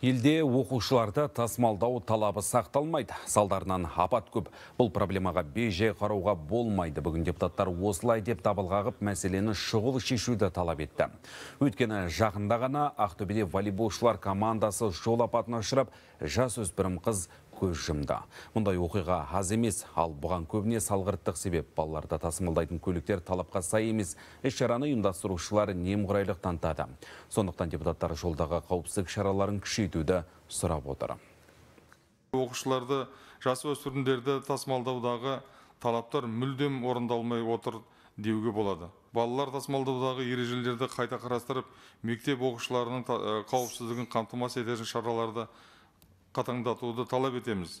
Елде оқушыларды тасымалдау талабы сақталмайды. Салдарынан апат көп. Бұл проблемаға беже қарауға болмайды. Бүгін депутаттар осылай деп табылғағып мәселені шұғыл шешуді талап етті. Өткені жақында ғана Ақтөбеде волейболшылар командасы жол апатына ұшырап, жас өспірім қыз көз жұмды мұндай оқиға аз емес ал бұған көбіне салғырттық себеп балаларды тасымалдайтын көліктер талапқа сай емес іс шараны ұйымдастырушылар немқұрайлық танытады сондықтан депутаттар жолдағы қауіпсіздік шараларын күшейтуді сұрап отыр оқушыларды жасөспірімдерді тасымалдаудағы талаптар мүлдем орындалмай отыр деуге болады балалар тасымалдаудағы ережелерді қайта қарастырып мектеп оқушыларының қауіпсіздігін қамтамасыз ететін шараларды қатаңдатуды талап етеміз